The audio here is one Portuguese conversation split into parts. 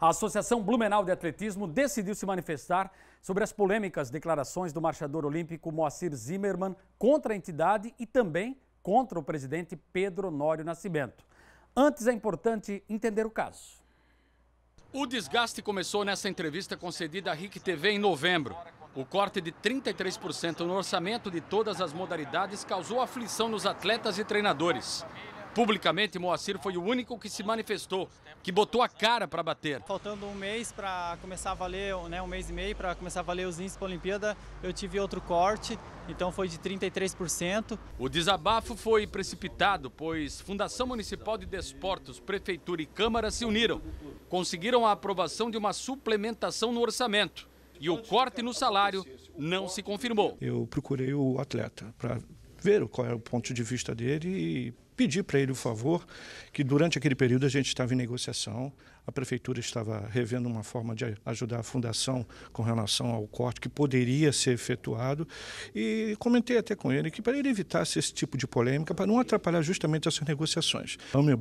A Associação Blumenau de Atletismo decidiu se manifestar sobre as polêmicas declarações do marchador olímpico Moacir Zimmermann contra a entidade e também contra o presidente Pedro Nório Nascimento. Antes é importante entender o caso. O desgaste começou nessa entrevista concedida à RIC TV em novembro. O corte de 33% no orçamento de todas as modalidades causou aflição nos atletas e treinadores. Publicamente, Moacir foi o único que se manifestou, que botou a cara para bater. Faltando um mês para começar a valer, né, um mês e meio para começar a valer os índices para a Olimpíada, eu tive outro corte, então foi de 33%. O desabafo foi precipitado, pois Fundação Municipal de Desportos, Prefeitura e Câmara se uniram. Conseguiram a aprovação de uma suplementação no orçamento e o corte no salário não se confirmou. Eu procurei o atleta para ver qual era é o ponto de vista dele e pedi para ele o favor que durante aquele período a gente estava em negociação, a prefeitura estava revendo uma forma de ajudar a fundação com relação ao corte que poderia ser efetuado e comentei até com ele que para ele evitasse esse tipo de polêmica, para não atrapalhar justamente essas negociações. A Homem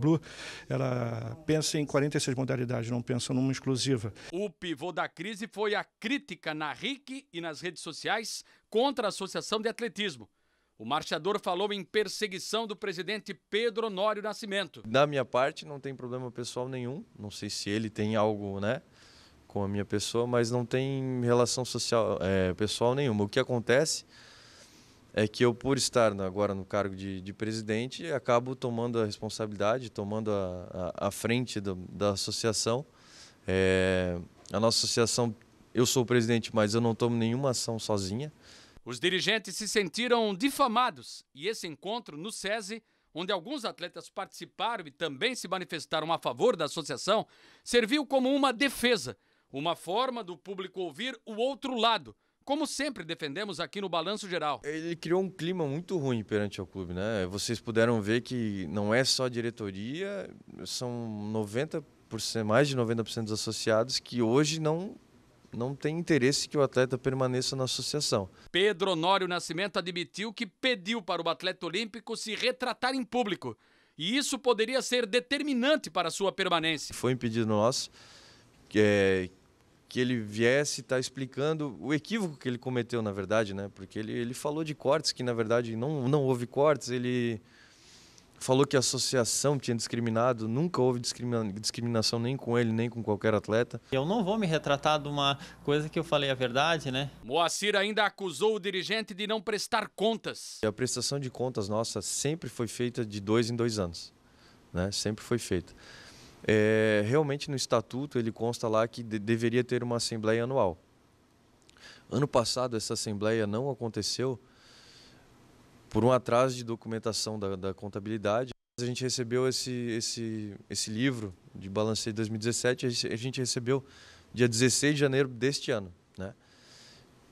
ela pensa em 46 modalidades, não pensa numa exclusiva. O pivô da crise foi a crítica na RIC e nas redes sociais contra a Associação de Atletismo. O marchador falou em perseguição do presidente Pedro Honório Nascimento. Da minha parte, não tem problema pessoal nenhum. Não sei se ele tem algo, né? com a minha pessoa, mas não tem relação social é, pessoal nenhuma. O que acontece é que eu, por estar agora no cargo de, de presidente, acabo tomando a responsabilidade, tomando a, a, a frente do, da associação. É, a nossa associação, eu sou o presidente, mas eu não tomo nenhuma ação sozinha. Os dirigentes se sentiram difamados e esse encontro no SESI, onde alguns atletas participaram e também se manifestaram a favor da associação, serviu como uma defesa, uma forma do público ouvir o outro lado, como sempre defendemos aqui no Balanço Geral. Ele criou um clima muito ruim perante o clube, né? Vocês puderam ver que não é só diretoria, são 90%, mais de 90% dos associados que hoje não não tem interesse que o atleta permaneça na associação. Pedro Honório Nascimento admitiu que pediu para o atleta olímpico se retratar em público. E isso poderia ser determinante para a sua permanência. Foi um pedido nosso que, é, que ele viesse estar tá explicando o equívoco que ele cometeu, na verdade, né? Porque ele, ele falou de cortes que, na verdade, não, não houve cortes, ele falou que a associação tinha discriminado, nunca houve discrimina discriminação nem com ele, nem com qualquer atleta. Eu não vou me retratar de uma coisa que eu falei a verdade, né? Moacir ainda acusou o dirigente de não prestar contas. A prestação de contas nossa sempre foi feita de dois em dois anos, né? Sempre foi feita. É, realmente no estatuto ele consta lá que de deveria ter uma assembleia anual. Ano passado essa assembleia não aconteceu por um atraso de documentação da, da contabilidade, a gente recebeu esse, esse, esse livro de balanço de 2017, a gente recebeu dia 16 de janeiro deste ano. Né?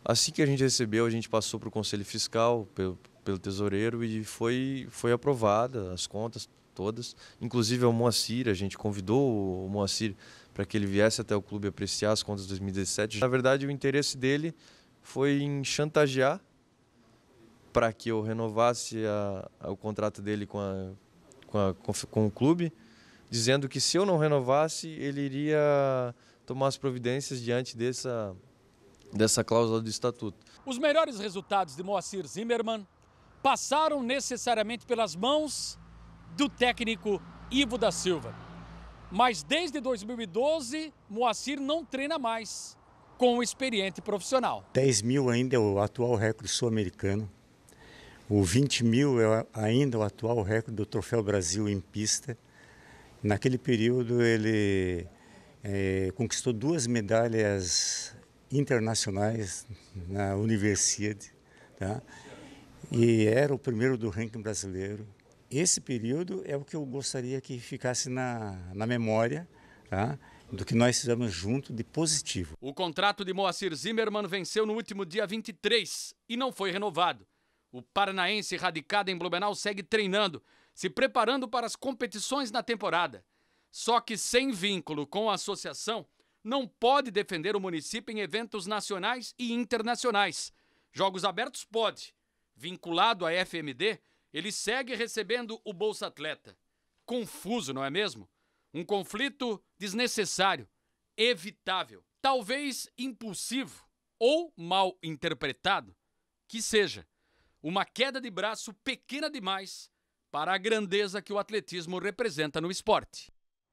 Assim que a gente recebeu, a gente passou para o Conselho Fiscal, pelo, pelo tesoureiro, e foi, foi aprovada as contas todas. Inclusive o Moacir, a gente convidou o Moacir para que ele viesse até o clube apreciar as contas de 2017. Na verdade, o interesse dele foi em chantagear para que eu renovasse a, a, o contrato dele com, a, com, com, com o clube, dizendo que se eu não renovasse, ele iria tomar as providências diante dessa, dessa cláusula do estatuto. Os melhores resultados de Moacir Zimmermann passaram necessariamente pelas mãos do técnico Ivo da Silva. Mas desde 2012, Moacir não treina mais com o experiente profissional. 10 mil ainda é o atual recorde sul-americano. O 20 mil é ainda o atual recorde do Troféu Brasil em pista. Naquele período ele é, conquistou duas medalhas internacionais na Universidade, tá? e era o primeiro do ranking brasileiro. Esse período é o que eu gostaria que ficasse na, na memória. Tá? do que nós fizemos junto de positivo. O contrato de Moacir Zimmermann venceu no último dia 23 e não foi renovado. O paranaense radicado em Blumenau segue treinando, se preparando para as competições na temporada. Só que sem vínculo com a associação, não pode defender o município em eventos nacionais e internacionais. Jogos abertos pode. Vinculado à FMD, ele segue recebendo o Bolsa Atleta. Confuso, não é mesmo? Um conflito desnecessário, evitável, talvez impulsivo ou mal interpretado, que seja. Uma queda de braço pequena demais para a grandeza que o atletismo representa no esporte.